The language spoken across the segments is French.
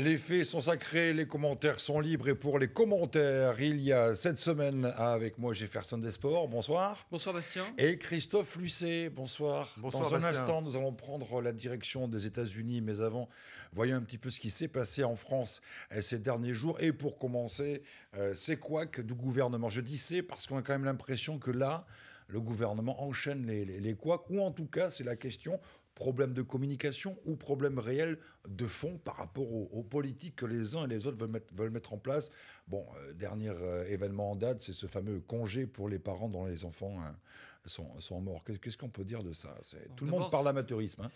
Les faits sont sacrés, les commentaires sont libres et pour les commentaires, il y a cette semaine avec moi Jefferson Desport, bonsoir. Bonsoir Bastien. Et Christophe Lucet, bonsoir. Bonsoir Dans un instant, nous allons prendre la direction des États-Unis, mais avant, voyons un petit peu ce qui s'est passé en France eh, ces derniers jours. Et pour commencer, euh, c'est quoi que du gouvernement Je dis c'est parce qu'on a quand même l'impression que là, le gouvernement enchaîne les, les, ou en tout cas, c'est la question, problème de communication ou problème réel de fond par rapport aux, politiques que les uns et les autres veulent mettre, veulent mettre en place. Bon, euh, dernier euh, événement en date, c'est ce fameux congé pour les parents dont les enfants hein, sont, sont, morts. Qu'est-ce qu'on peut dire de ça Tout le monde parle d'amateurisme. Hein.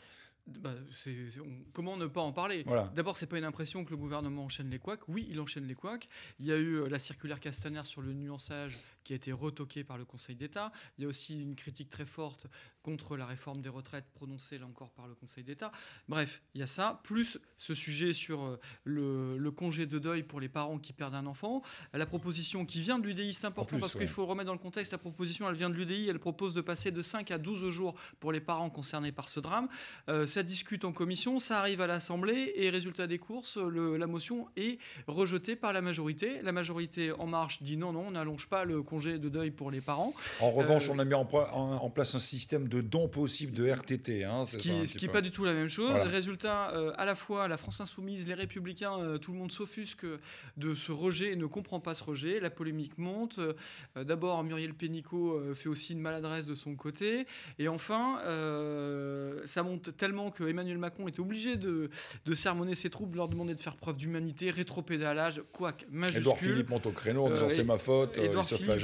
Bah, comment ne pas en parler D'abord, D'abord, c'est pas une impression que le gouvernement enchaîne les couacs. Oui, il enchaîne les couacs. Il y a eu euh, la circulaire Castaner sur le nuançage qui a été retoquée par le Conseil d'État. Il y a aussi une critique très forte contre la réforme des retraites prononcée là encore par le Conseil d'État. Bref, il y a ça, plus ce sujet sur euh, le, congé de deuil pour les parents qui perdent un enfant. La proposition qui vient de l'UDI, c'est important parce qu'il faut remettre dans le contexte, la proposition, elle vient de l'UDI, elle propose de passer de 5 à 12 jours pour les parents concernés par ce drame. Euh, ça discute en commission, ça arrive à l'Assemblée et résultat des courses, la motion est rejetée par la majorité. La majorité En Marche dit non, non, on n'allonge pas le congé de deuil pour les parents. En revanche, euh, on a mis en, en place un système de de dons possibles de RTT. Hein, ce qui n'est pas du tout la même chose. Résultat, euh, à la fois la France Insoumise, les Républicains, euh, tout le monde s'offusque de ce rejet et ne comprend pas ce rejet. La polémique monte. Euh, d'abord, Muriel Pénicaud fait aussi une maladresse de son côté. Et enfin, ça monte tellement que Emmanuel Macron est obligé de, sermonner ses troupes, leur demander de faire preuve d'humanité, rétropédalage, quoique majuscule. Edouard Philippe monte au créneau en disant c'est ma faute, il se place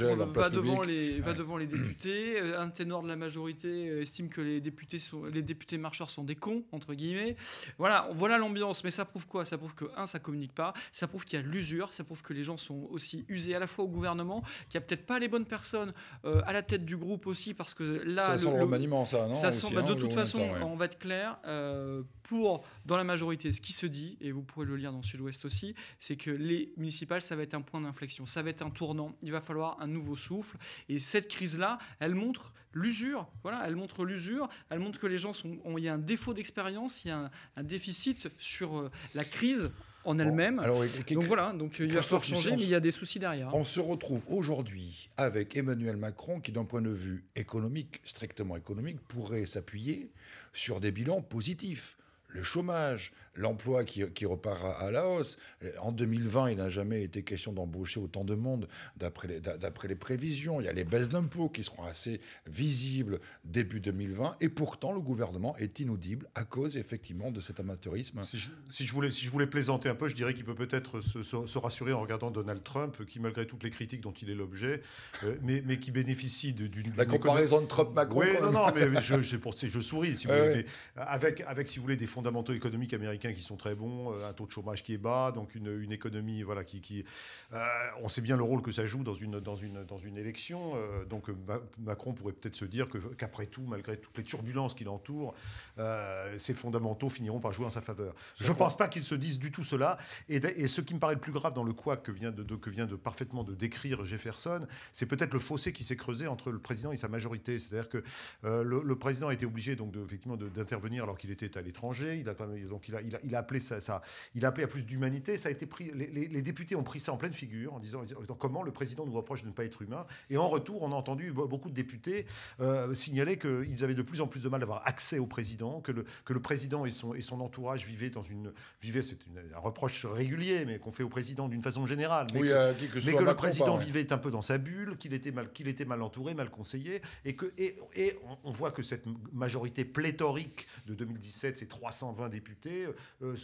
Va devant les députés, un ténor de la majorité euh, estime que les députés, les députés marcheurs sont des cons, entre guillemets. Voilà, voilà l'ambiance. Mais ça prouve quoi Ça prouve que, un, ça communique pas, ça prouve qu'il y a l'usure, ça prouve que les gens sont aussi usés à la fois au gouvernement, qu'il n'y a peut-être pas les bonnes personnes euh, à la tête du groupe aussi, parce que là. Ça sent le remaniement, ça, non De hein, toute façon, on va être clair, euh, pour, dans la majorité, ce qui se dit, et vous pouvez le lire dans Sud-Ouest aussi, c'est que les municipales, ça va être un point d'inflexion, ça va être un tournant. Il va falloir un nouveau souffle. Et cette crise-là, elle montre l'usure. Voilà, elle montre l'usure, elle montre que les gens sont. Il y a un défaut d'expérience, il y a un, déficit sur euh, la crise en elle-même. donc voilà, donc il mais il y a des soucis derrière. On se retrouve aujourd'hui avec Emmanuel Macron qui, d'un point de vue économique, strictement économique, pourrait s'appuyer sur des bilans positifs. Le chômage, l'emploi qui, repart à, la hausse. Euh, en 2020, il n'a jamais été question d'embaucher autant de monde d'après les, les, prévisions. Il y a les baisses d'impôts qui seront assez visibles début 2020. Et pourtant, le gouvernement est inaudible à cause effectivement de cet amateurisme. Si je, voulais, si je voulais plaisanter un peu, je dirais qu'il peut peut-être se, rassurer en regardant Donald Trump, qui malgré toutes les critiques dont il est l'objet, euh, mais, mais qui bénéficie d'une... La comparaison de Trump-Macron. Oui, non, non, mais je, souris, si vous voulez, avec, avec, si vous voulez, des fondamentaux économiques américains qui sont très bons, euh, un taux de chômage qui est bas, donc une, économie voilà, qui... Euh, on sait bien le rôle que ça joue dans une, dans une, dans une élection. Euh, donc Macron pourrait peut-être se dire qu'après tout, malgré toutes les turbulences qui l'entourent, euh, ses fondamentaux finiront par jouer en sa faveur. Je ne pense pas qu'ils se disent du tout cela. Et, et, ce qui me paraît le plus grave dans le quoi que vient de, que vient de parfaitement de décrire Jefferson, c'est peut-être le fossé qui s'est creusé entre le président et sa majorité. C'est-à-dire que le, président a été obligé donc effectivement d'intervenir alors qu'il était à l'étranger. Il a donc il, a, appelé ça, ça, il a appelé à plus d'humanité. Ça a été pris, les, députés ont pris ça en pleine figure en disant, comment le président nous reproche de ne pas être humain. Et en retour, on a entendu beaucoup de députés euh, signaler qu'ils avaient de plus en plus de mal d'avoir accès au président, que le, que le président et son, et son entourage vivaient dans une, c'est un reproche régulier, mais qu'on fait au président d'une façon générale, mais que, le président vivait un peu dans sa bulle, qu'il était mal, qu'il était mal entouré, mal conseillé, et que, et on voit que cette majorité pléthorique de 2017, c'est 320 députés, euh,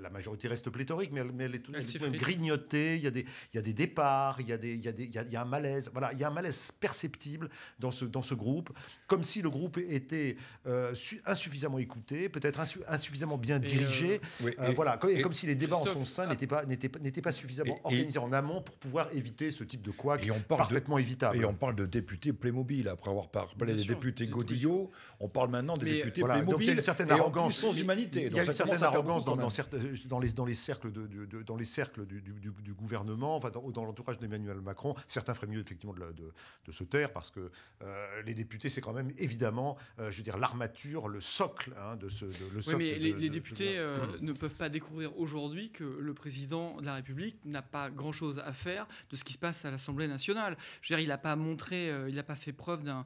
la, majorité reste pléthorique, mais elle, est tout, de même grignotée. Il y, a des, il des départs, il y a, un malaise. Voilà, il y a un malaise perceptible dans ce, dans ce groupe, comme si le groupe était euh, insuffisamment écouté, peut-être insuffisamment bien euh, dirigé. voilà, comme, comme si les débats en son sein ah n'étaient pas, pas suffisamment organisés en amont pour pouvoir éviter ce type de quoi parfaitement évitable. Et on parle de députés Playmobil. Après avoir parlé des députés Godillot, on parle maintenant des députés Playmobil. Donc il y a une certaine arrogance. sans humanité. Il y certaine dans, euh, dans, les, dans les cercles, de, dans les cercles du, gouvernement, dans, l'entourage d'Emmanuel Macron. Certains feraient mieux effectivement de, de se taire parce que euh, les députés, c'est quand même évidemment, euh, je veux dire, l'armature, le socle hein, de ce. le oui, mais les, députés ne peuvent pas découvrir aujourd'hui que le président de la République n'a pas grand-chose à faire de ce qui se passe à l'Assemblée nationale. Je veux dire, il n'a pas montré, il n'a pas fait preuve d'un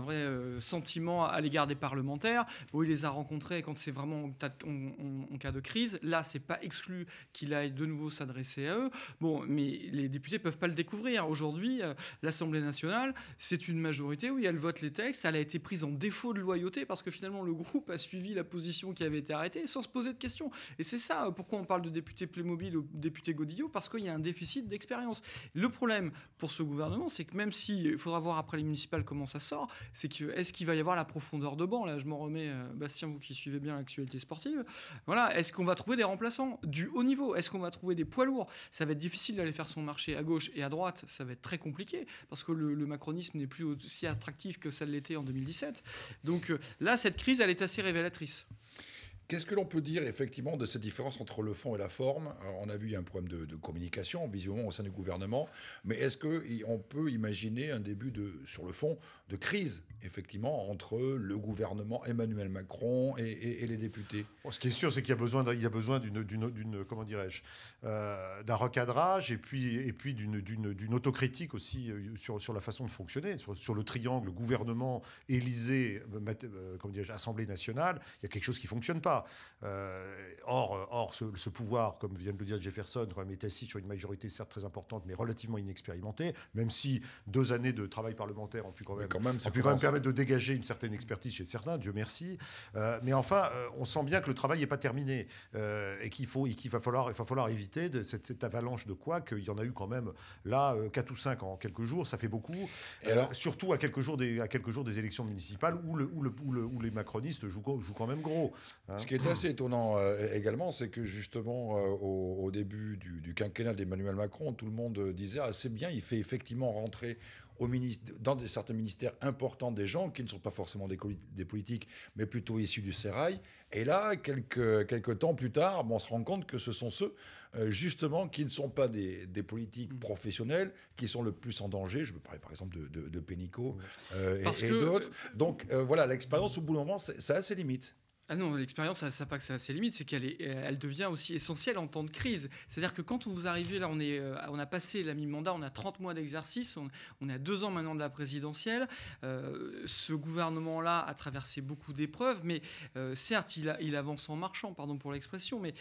vrai sentiment à l'égard des parlementaires. où il les a rencontrés quand c'est vraiment en, cas de crise. Là, c'est pas exclu qu'il aille de nouveau s'adresser à eux. Bon, mais les députés peuvent pas le découvrir. Aujourd'hui, euh, l'Assemblée nationale, c'est une majorité. Oui, elle vote les textes. Elle a été prise en défaut de loyauté parce que finalement, le groupe a suivi la position qui avait été arrêtée sans se poser de questions. Et c'est ça euh, pourquoi on parle de député Playmobil ou député Godillot, parce qu'il y a un déficit d'expérience. Le problème pour ce gouvernement, c'est que même si faudra voir après les municipales comment ça sort, c'est que est-ce qu'il va y avoir la profondeur de banc Là, je m'en remets, euh, Bastien, vous qui suivez bien l'actualité sportive. Voilà, est-ce qu'on va trouver des remplaçants du haut niveau Est-ce qu'on va trouver des poids lourds Ça va être difficile d'aller faire son marché à gauche et à droite, ça va être très compliqué parce que le, le macronisme n'est plus aussi attractif que ça l'était en 2017. Donc euh, là, cette crise, elle est assez révélatrice. Qu'est-ce que l'on peut dire effectivement de cette différence entre le fond et la forme On a vu un problème de, communication visiblement au sein du gouvernement, mais est-ce qu'on peut imaginer un début de, sur le fond de crise effectivement entre le gouvernement Emmanuel Macron et, les députés Ce qui est sûr, c'est qu'il y a besoin, d'une, comment dirais-je, euh, d'un recadrage et puis, d'une, autocritique aussi euh, sur, la façon de fonctionner, sur, le triangle gouvernement, Élysée, euh, Assemblée nationale. Il y a quelque chose qui fonctionne pas. Euh, or, or ce, pouvoir, comme vient de le dire Jefferson, quand même, est assis sur une majorité certes très importante, mais relativement inexpérimentée, même si deux années de travail parlementaire ont pu quand même, quand même, pu quand même permettre de dégager une certaine expertise chez certains, Dieu merci. Euh, mais enfin, euh, on sent bien que le travail n'est pas terminé et qu'il faut, qu'il va falloir, il va falloir éviter de, cette, avalanche de quoi qu'il y en a eu quand même là quatre ou cinq en quelques jours, ça fait beaucoup. surtout à quelques jours des, à quelques jours des élections municipales où, le, où, le, les macronistes jouent, quand même gros. Hein qui est assez étonnant euh, également, c'est que justement, euh, au, début du, du quinquennat d'Emmanuel Macron, tout le monde euh, disait assez ah, bien, il fait effectivement rentrer au dans des, certains ministères importants des gens qui ne sont pas forcément des, des politiques, mais plutôt issus du sérail. Et là, quelques, quelques temps plus tard, on se rend compte que ce sont ceux, justement, qui ne sont pas des, des, politiques mm. professionnelles, qui sont le plus en danger. Je veux parler, par exemple, de, de, Pénicaud et, d'autres. Donc, voilà, l'expérience, au bout d'un moment, ça a ses limites. Ah non, l'expérience, ça pas que ça a ses limites, c'est qu'elle euh, elle devient aussi essentielle en temps de crise. C'est-à-dire que quand vous arrivez là, on, est, euh, on a passé la mi-mandat, on a 30 mois d'exercice, on, on, a deux ans maintenant de la présidentielle. Euh, ce gouvernement-là a traversé beaucoup d'épreuves, mais certes, il, il, avance en marchant, pardon pour l'expression, mais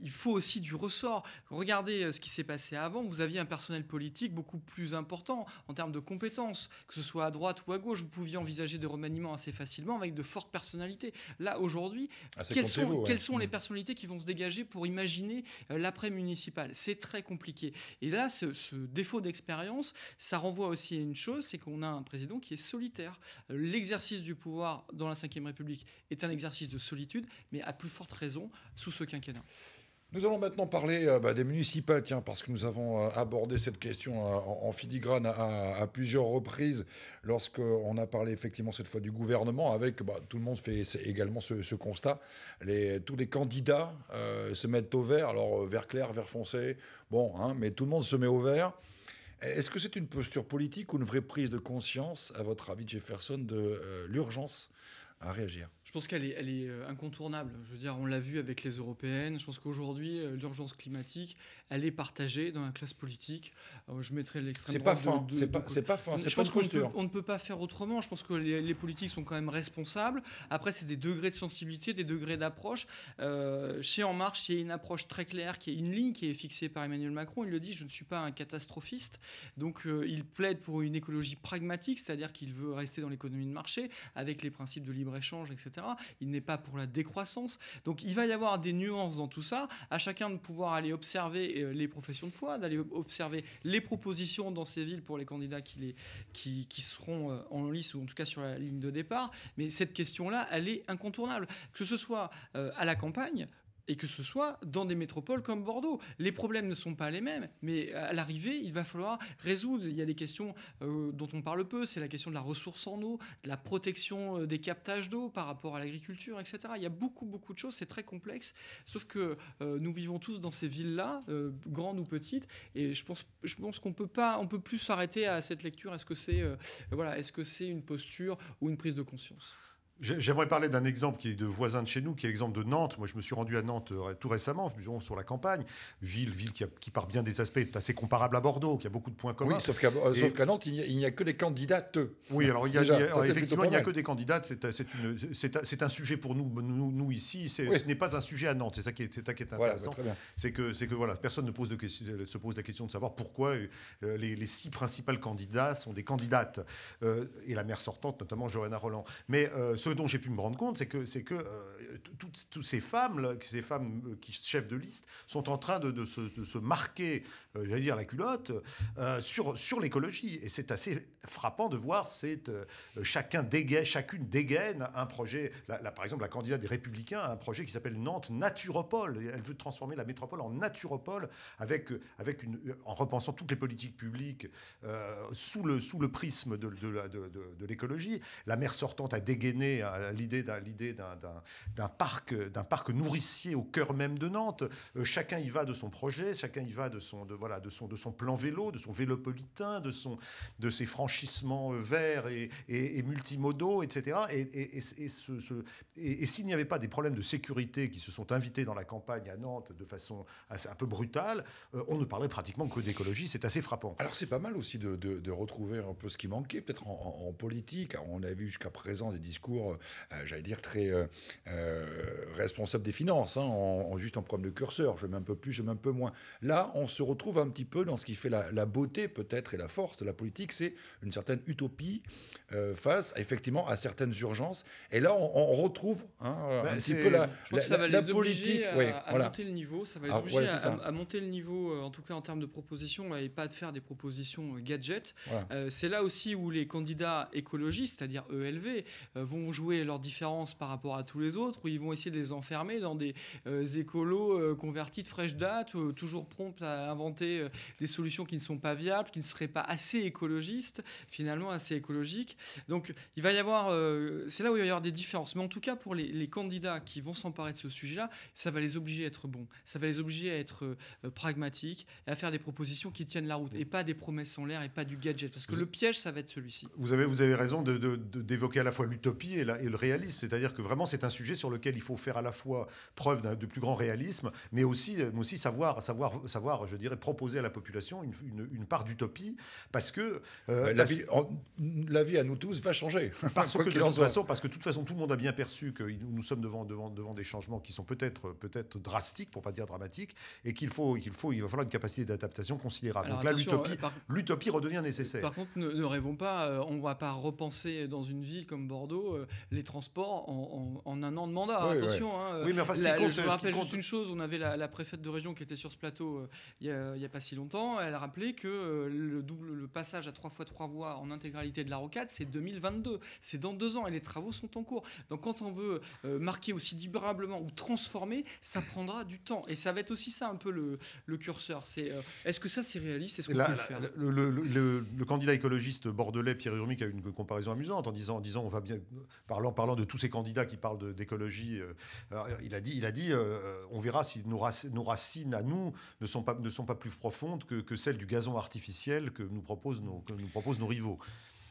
il faut aussi du ressort. Regardez ce qui s'est passé avant. Vous aviez un personnel politique beaucoup plus important en termes de compétences, que ce soit à droite ou à gauche. Vous pouviez envisager des remaniements assez facilement avec de fortes personnalités. Là, aujourd'hui, ah, quelles, sont, les mm. personnalités qui vont se dégager pour imaginer euh, l'après-municipal C'est très compliqué. Et là, ce, ce défaut d'expérience, ça renvoie aussi à une chose, c'est qu'on a un président qui est solitaire. Euh, l'exercice du pouvoir dans la Ve République est un exercice de solitude, mais à plus forte raison sous ce quinquennat. Nous allons maintenant parler euh, bah, des municipales, parce que nous avons euh, abordé cette question euh, en, filigrane à, plusieurs reprises lorsqu'on a parlé effectivement cette fois du gouvernement, avec bah, tout le monde fait également ce, constat. tous les candidats se mettent au vert, alors vert clair, vert foncé, bon, hein, mais tout le monde se met au vert. Est-ce que c'est une posture politique ou une vraie prise de conscience, à votre avis, Jefferson, de l'urgence à réagir je pense qu'elle est, euh, incontournable. Je veux dire, on l'a vu avec les européennes. Je pense qu'aujourd'hui, euh, l'urgence climatique, elle est partagée dans la classe politique. Euh, je mettrai l'extrême C'est pas fin. C'est pas, pas, fin. Je pense qu'on ne, peut pas faire autrement. Je pense que les, politiques sont quand même responsables. Après, c'est des degrés de sensibilité, des degrés d'approche. chez En Marche, il y a une approche très claire, qui est une ligne qui est fixée par Emmanuel Macron. Il le dit, je ne suis pas un catastrophiste. Donc, il plaide pour une écologie pragmatique, c'est-à-dire qu'il veut rester dans l'économie de marché avec les principes de libre échange, etc. Il n'est pas pour la décroissance. Donc il va y avoir des nuances dans tout ça. À chacun de pouvoir aller observer euh, les professions de foi, d'aller observer les propositions dans ces villes pour les candidats qui, qui seront euh, en lice ou en tout cas sur la ligne de départ. Mais cette question-là, elle est incontournable. Que ce soit euh, à la campagne et que ce soit dans des métropoles comme Bordeaux. Les problèmes ne sont pas les mêmes, mais à l'arrivée, il va falloir résoudre. Il y a des questions euh, dont on parle peu, c'est la question de la ressource en eau, de la protection euh, des captages d'eau par rapport à l'agriculture, etc. Il y a beaucoup, beaucoup de choses, c'est très complexe, sauf que euh, nous vivons tous dans ces villes-là, grandes ou petites, et je pense, je pense qu'on peut pas, on peut plus s'arrêter à cette lecture. Est-ce que c'est voilà, est -ce que c'est une posture ou une prise de conscience J'aimerais parler d'un exemple qui est de voisin de chez nous, qui est l'exemple de Nantes. Moi, je me suis rendu à Nantes euh, tout récemment, sur la campagne, ville, ville qui, part par bien des aspects est assez comparable à Bordeaux, qui a beaucoup de points communs. Oui, sauf qu'à euh, Nantes, il n'y a, que des candidates. Oui, alors, il effectivement, il n'y a que des candidates. Euh, c'est un sujet pour nous, nous, ici. Ce n'est pas un sujet à Nantes. C'est ça qui est, intéressant. c'est que, voilà, personne ne pose de se pose la question de savoir pourquoi les, six principales candidats sont des candidates. et la maire sortante, notamment Johanna Roland. Mais ce dont j'ai pu me rendre compte, c'est que, c'est que euh, toutes, ces femmes, là, ces femmes euh, qui chefs de liste, sont en train de, se, marquer, euh, j'allais dire la culotte, sur, sur l'écologie. Et c'est assez frappant de voir, c'est chacun dégaine, chacune dégaine un projet. Là, par exemple, la candidate des Républicains a un projet qui s'appelle Nantes Naturopole. Elle veut transformer la métropole en naturopole avec, avec une, en repensant toutes les politiques publiques sous, le, sous le prisme de, de l'écologie. La mère sortante a dégainé à l'idée d'un parc, parc nourricier au cœur même de Nantes. Euh, chacun y va de son projet, chacun y va de son, de, voilà, de son, de son plan vélo, de son vélopolitain, de, son, de ses franchissements euh, verts et, multimodaux, etc. Et, et, et s'il n'y avait pas des problèmes de sécurité qui se sont invités dans la campagne à Nantes de façon un peu brutale, euh, on ne parlait pratiquement que d'écologie. C'est assez frappant. Alors c'est pas mal aussi de, retrouver un peu ce qui manquait, peut-être en, politique. on a vu jusqu'à présent des discours euh, euh, j'allais dire, très euh, responsable des finances, hein, en, juste en problème de curseur. Je mets un peu plus, je mets un peu moins. Là, on se retrouve un petit peu dans ce qui fait la, beauté peut-être et la force de la politique, c'est une certaine utopie face effectivement à certaines urgences. Et là, on, retrouve hein, un bah, petit peu la, politique. À, monter le niveau, ça va les ah, obliger à, monter le niveau, en tout cas en termes de propositions, et pas de faire des propositions gadgets c'est là aussi où les candidats écologistes, c'est-à-dire ELV, vont jouer leurs différences par rapport à tous les autres, où ils vont essayer de les enfermer dans des euh, écolos euh, convertis de fraîche date, toujours promptes à inventer euh, des solutions qui ne sont pas viables, qui ne seraient pas assez écologistes, finalement assez écologiques. Donc il va y avoir, c'est là où il va y avoir des différences. Mais en tout cas, pour les, candidats qui vont s'emparer de ce sujet-là, ça va les obliger à être bons, ça va les obliger à être pragmatiques et à faire des propositions qui tiennent la route et pas des promesses en l'air et pas du gadget. Parce que le piège, ça va être celui-ci. Vous avez, vous avez raison d'évoquer de, d'évoquer à la fois l'utopie et et le réalisme. C'est-à-dire que vraiment, c'est un sujet sur lequel il faut faire à la fois preuve de plus grand réalisme, mais aussi, mais aussi savoir, savoir, savoir, je dirais, proposer à la population une, une, part d'utopie, parce que... Euh, la, Vie, la, vie, à nous tous va changer. Parce que, de toute façon, parce que de toute façon, tout le monde a bien perçu que nous sommes devant, devant, devant des changements qui sont peut-être peut, -être, drastiques, pour pas dire dramatiques, et qu'il faut, qu'il faut, il va falloir une capacité d'adaptation considérable. Donc là, euh, l'utopie redevient nécessaire. Par contre, ne, rêvons pas, euh, on ne va pas repenser dans une ville comme Bordeaux les transports en, un an de mandat. Attention. Hein. oui, mais enfin, ce qui compte, je rappelle juste une chose. On avait la, préfète de région qui était sur ce plateau euh, il n'y a, pas si longtemps. Elle a rappelé que euh, le, le passage à 3 fois 3 voies en intégralité de la rocade, c'est 2022. C'est dans deux ans et les travaux sont en cours. Donc quand on veut euh, marquer aussi durablement ou transformer, ça prendra du temps. Et ça va être aussi ça un peu le, le curseur. C'est est-ce que ça c'est réaliste Est-ce qu'on peut le faire le, candidat écologiste bordelais Pierre Urmic a eu une comparaison amusante en disant, en disant on va bien parlant, parlant de tous ces candidats qui parlent d'écologie, euh, il a dit, euh, on verra si nos, racines à nous ne sont pas, plus profondes que, celles du gazon artificiel que nous proposent nos rivaux.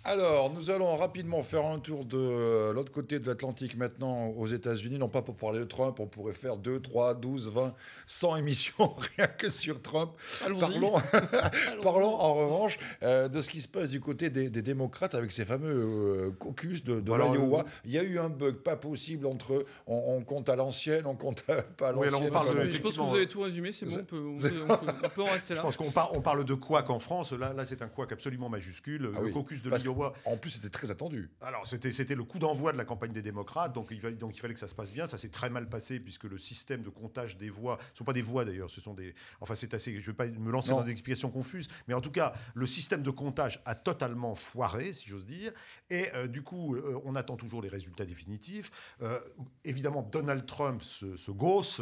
Alors, nous allons rapidement faire un tour de l'autre côté de l'Atlantique maintenant aux États-Unis. Non pas pour parler de Trump, on pourrait faire 2, 3, 12, 20, 100 émissions rien que sur Trump. Parlons, parlons en revanche euh, de ce qui se passe du côté des, démocrates avec ces fameux euh, caucus de, l'Iowa. Euh, Il y a eu un bug pas possible entre on, compte à l'ancienne, on compte pas à l'ancienne. je pense que vous avez tout résumé, c'est bon, on peut, en rester là. Je pense qu'on parle de quoi qu'en France, là, c'est un quoi absolument majuscule. Ah le caucus de l'Iowa en plus, c'était très attendu. Alors, c'était, c'était le coup d'envoi de la campagne des démocrates, donc il, donc il fallait que ça se passe bien. Ça s'est très mal passé, puisque le système de comptage des voix, ce ne sont pas des voix d'ailleurs, ce sont des. Enfin, c'est assez. Je ne vais pas me lancer dans des explications confuses, mais en tout cas, le système de comptage a totalement foiré, si j'ose dire. Et euh, du coup, euh, on attend toujours les résultats définitifs. Euh, évidemment, Donald Trump se, gosse, gausse.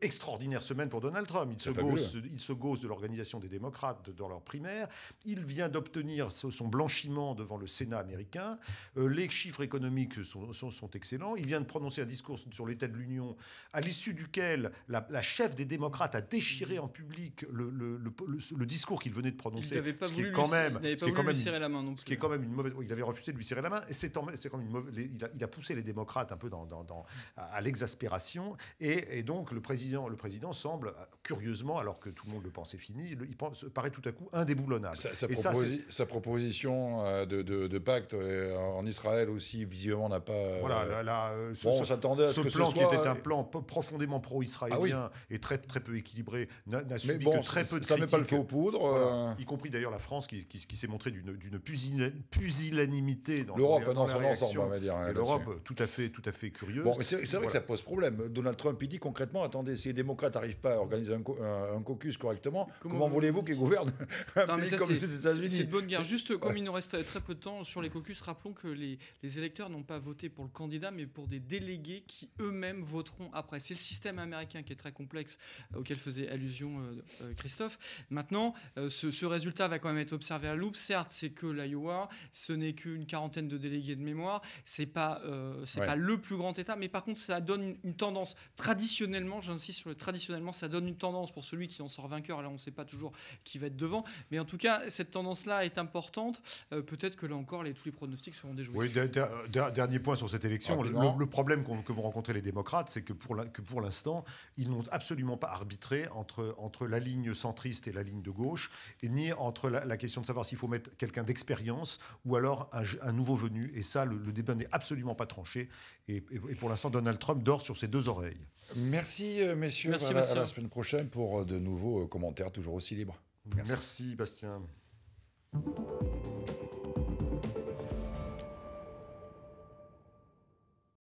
extraordinaire semaine pour Donald Trump. Il se, gausse, il se gausse de l'organisation des démocrates dans leur primaire. Il vient d'obtenir son blanchiment devant le Sénat américain. Euh, les chiffres économiques sont, excellents. Il vient de prononcer un discours sur l'état de l'Union, à l'issue duquel la, chef des démocrates a déchiré en public le, le, discours qu'il venait de prononcer. Il quand même, pas quand même, serrer la main qui est quand même une mauvaise. Il avait refusé de lui serrer la main. C'est quand même une mauvaise. Il a, il a, poussé les démocrates un peu dans, dans, à l'exaspération. Et, donc le président, le président semble euh, curieusement, alors que tout le monde le pensait fini, il, paraît tout à coup indéboulonnable. ça, proposition euh, de, pacte euh, en Israël aussi, visiblement, n'a pas. Euh, voilà, on s'attendait à ce, que plan ce soit, qui était un plan profondément pro-israélien ah et très, très peu équilibré n'a subi que très peu de ça critiques. Ça met pas le feu aux poudres. Y compris d'ailleurs la France qui, qui, s'est montrée d'une pusillanimité dans l'Europe. L'Europe, dans, son ensemble, on va dire. L'Europe, tout à fait, tout à fait curieuse. Bon, c'est vrai que ça pose problème. Donald Trump, il dit concrètement attendez, si les démocrates n'arrivent pas à organiser un, caucus correctement, comment, voulez-vous qu'ils gouvernent C'est bonne juste, comme il nous reste très peu de temps sur les caucus, rappelons que les, électeurs n'ont pas voté pour le candidat, mais pour des délégués qui eux-mêmes voteront après. C'est le système américain qui est très complexe, euh, auquel faisait allusion euh, euh, Christophe. Maintenant, ce, résultat va quand même être observé à loupe. Certes, c'est que l'Iowa, ce n'est qu'une quarantaine de délégués de mémoire. C'est pas, c'est pas le plus grand État, mais par contre, ça donne une, tendance. Traditionnellement, j'insiste sur le traditionnellement, ça donne une tendance pour celui qui en sort vainqueur. Là, on ne sait pas toujours qui va être devant, mais en tout cas, cette tendance-là est un importante. Euh, peut-être que là encore, les, tous les pronostics seront déjoués. Oui, dernier point sur cette élection. Le, problème que vont rencontrer les démocrates, c'est que pour l'instant, ils n'ont absolument pas arbitré entre, entre la ligne centriste et la ligne de gauche, ni entre la, question de savoir s'il faut mettre quelqu'un d'expérience ou alors un, nouveau venu. Et ça, le, débat n'est absolument pas tranché. Et, pour l'instant, Donald Trump dort sur ses deux oreilles. Merci, euh, messieurs. Merci, à, la, semaine prochaine pour euh, de nouveaux commentaires toujours aussi libres. Merci Bastien. Thank you.